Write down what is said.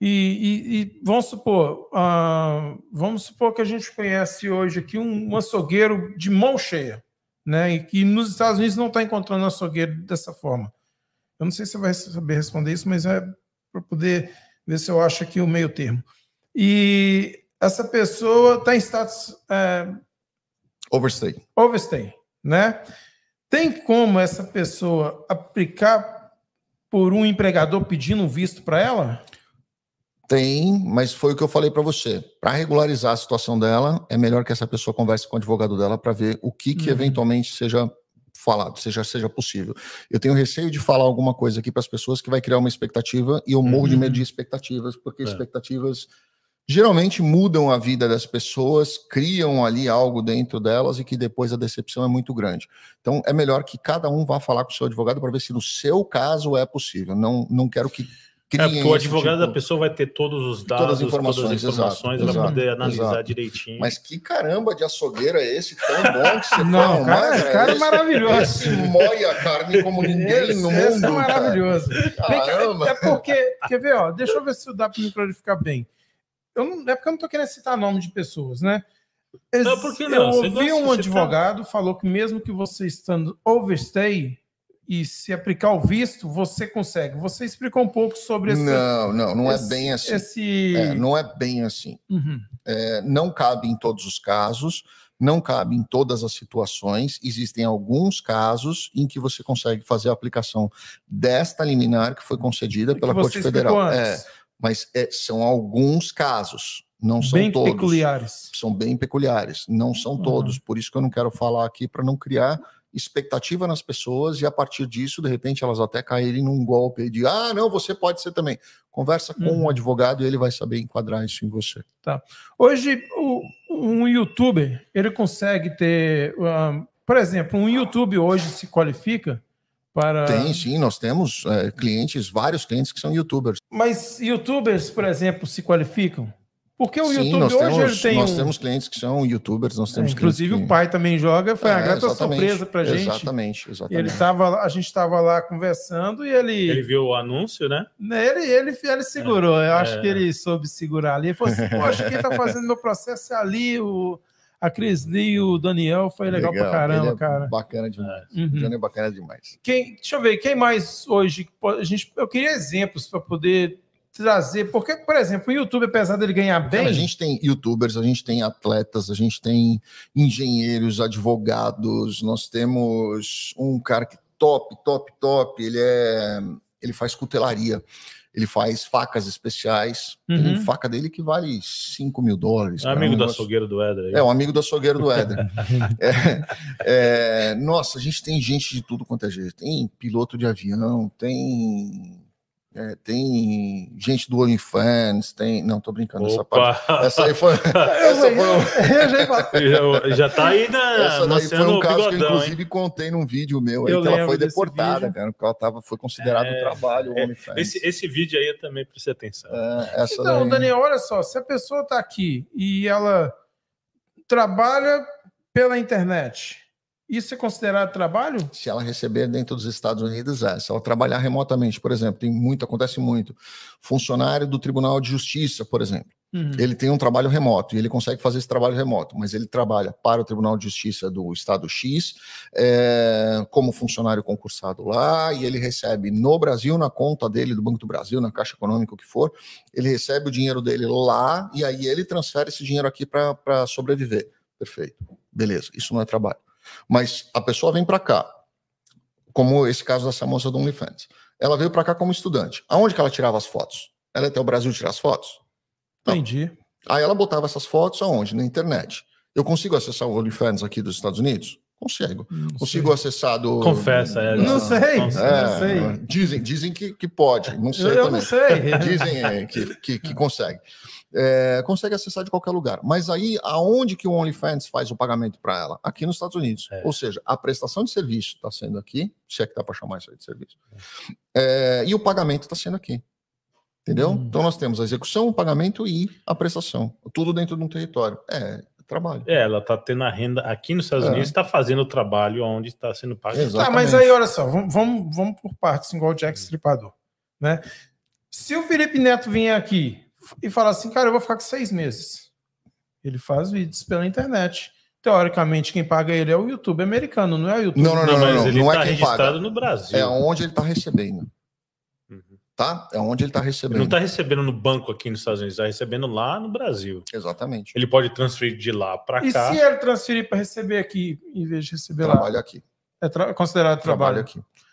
E, e, e vamos supor, uh, vamos supor que a gente conhece hoje aqui um, um açougueiro de mão cheia, né? E que nos Estados Unidos não está encontrando açougueiro dessa forma. Eu não sei se você vai saber responder isso, mas é para poder ver se eu acho aqui o meio termo. E essa pessoa está em status. É, overstay. Overstay, né? Tem como essa pessoa aplicar por um empregador pedindo um visto para ela? Tem, mas foi o que eu falei para você. Para regularizar a situação dela, é melhor que essa pessoa converse com o advogado dela para ver o que, que uhum. eventualmente seja falado, seja, seja possível. Eu tenho receio de falar alguma coisa aqui para as pessoas que vai criar uma expectativa e eu morro uhum. de medo de expectativas, porque é. expectativas geralmente mudam a vida das pessoas, criam ali algo dentro delas e que depois a decepção é muito grande. Então é melhor que cada um vá falar com o seu advogado para ver se no seu caso é possível. Não, não quero que é, porque o advogado tipo, da pessoa vai ter todos os dados, todas as informações, todas as informações exato, vai poder analisar exato. direitinho. Mas que caramba de açougueiro é esse tão bom que você Não, fala, cara, cara, cara é maravilhoso. Esse moe a carne como ninguém esse, no mundo. Esse é maravilhoso. Caramba. É porque, quer ver, ó, deixa eu ver se dá para me clarificar bem. Eu não, é porque eu não tô querendo citar nome de pessoas, né? Ex não, porque não? Eu ouvi um advogado, tá... falou que mesmo que você estando overstay, e se aplicar o visto, você consegue. Você explicou um pouco sobre esse. Não, não, não é esse, é bem assim. Esse... É, não é bem assim. Uhum. É, não cabe em todos os casos, não cabe em todas as situações. Existem alguns casos em que você consegue fazer a aplicação desta liminar que foi concedida pela Corte Federal. É, mas é, são alguns casos. Não são bem todos. peculiares. São bem peculiares. Não são uhum. todos. Uhum. Por isso que eu não quero falar aqui para não criar expectativa nas pessoas e a partir disso, de repente, elas até caírem num golpe de ah, não, você pode ser também. Conversa com uhum. um advogado e ele vai saber enquadrar isso em você. Tá. Hoje, o, um youtuber, ele consegue ter. Um, por exemplo, um YouTube hoje se qualifica para. Tem, sim, nós temos é, clientes, vários clientes que são youtubers. Mas youtubers, por exemplo, se qualificam? Porque o Sim, YouTube nós hoje temos, tem. Nós um... temos clientes que são youtubers, nós temos é, Inclusive, que... o pai também joga, foi é, uma grata surpresa pra gente. Exatamente, exatamente. Ele tava, a gente estava lá conversando e ele. Ele viu o anúncio, né? né ele, ele, ele segurou. É, Eu acho que é. ele soube segurar ali. Ele falou assim: Poxa, quem tá fazendo meu processo é ali, o. A Cris Lee, o Daniel, foi legal, legal. pra caramba, é cara. Bacana demais. É. Uhum. O Daniel é bacana demais. Quem, deixa eu ver, quem mais hoje? A gente, eu queria exemplos para poder trazer. Porque, por exemplo, o YouTube, apesar dele ganhar bem. a gente tem youtubers, a gente tem atletas, a gente tem engenheiros, advogados, nós temos um cara que top, top, top. Ele é. Ele faz cutelaria ele faz facas especiais. Uhum. Tem faca dele que vale 5 mil dólares. É amigo um do açougueiro do Éder. É, um amigo do açougueiro do Éder. é, é, nossa, a gente tem gente de tudo quanto é jeito. Tem piloto de avião, tem é, tem gente do OnlyFans, tem. Não, tô brincando. Essa, parte... essa aí foi. essa foi um... já, já tá aí na. Essa daí foi um caso bigodão, que eu, inclusive, hein? contei num vídeo meu aí que ela foi deportada, cara, porque ela tava, foi considerado é... um trabalho é... OnlyFans. Esse, esse vídeo aí é também para você atenção. É, então, daí... Daniel, olha só, se a pessoa tá aqui e ela trabalha pela internet isso é considerado trabalho? Se ela receber dentro dos Estados Unidos, é. Se ela trabalhar remotamente, por exemplo, tem muito, acontece muito. Funcionário do Tribunal de Justiça, por exemplo, uhum. ele tem um trabalho remoto e ele consegue fazer esse trabalho remoto, mas ele trabalha para o Tribunal de Justiça do Estado X, é, como funcionário concursado lá, e ele recebe no Brasil, na conta dele, do Banco do Brasil, na Caixa Econômica, o que for, ele recebe o dinheiro dele lá e aí ele transfere esse dinheiro aqui para sobreviver. Perfeito. Beleza, isso não é trabalho. Mas a pessoa vem para cá, como esse caso dessa moça do OnlyFans. Ela veio para cá como estudante. Aonde que ela tirava as fotos? Ela ia até o Brasil tirar as fotos? Não. Entendi. Aí ela botava essas fotos aonde? Na internet. Eu consigo acessar o OnlyFans aqui dos Estados Unidos? Consigo. Não Consigo sei. acessar do. Confessa, é. Não, não sei, não sei. É, dizem, dizem que, que pode. Não sei. Eu também. não sei. Dizem é, que, que, que, consegue. É, consegue acessar de qualquer lugar. Mas aí, aonde que o OnlyFans faz o pagamento para ela? Aqui nos Estados Unidos. É. Ou seja, a prestação de serviço está sendo aqui, se é que dá para chamar isso aí de serviço. É. e o pagamento está sendo aqui. Entendeu? Hum. Então nós temos a execução, o pagamento e a prestação. Tudo dentro de um território. É, trabalho. É, ela está tendo a renda aqui nos Estados é. Unidos, está fazendo o trabalho onde está sendo pago. Exatamente. Tá, mas aí, olha só, vamos, vamos, vamos por partes, igual o Jack hum. Stripador. Né? Se o Felipe Neto vier aqui e falar assim, cara, eu vou ficar com seis meses, ele faz vídeos pela internet. Teoricamente, quem paga ele é o YouTube americano, não é o YouTube. Não, não, não, não, não, não, não, não, não é tá quem registrado paga. no Brasil. É onde ele está recebendo tá? É onde ele está recebendo. Ele não está recebendo no banco aqui nos Estados Unidos, está recebendo lá no Brasil. Exatamente. Ele pode transferir de lá para cá. E se ele transferir para receber aqui, em vez de receber trabalho lá? Trabalho aqui. É tra considerado trabalho. trabalho aqui.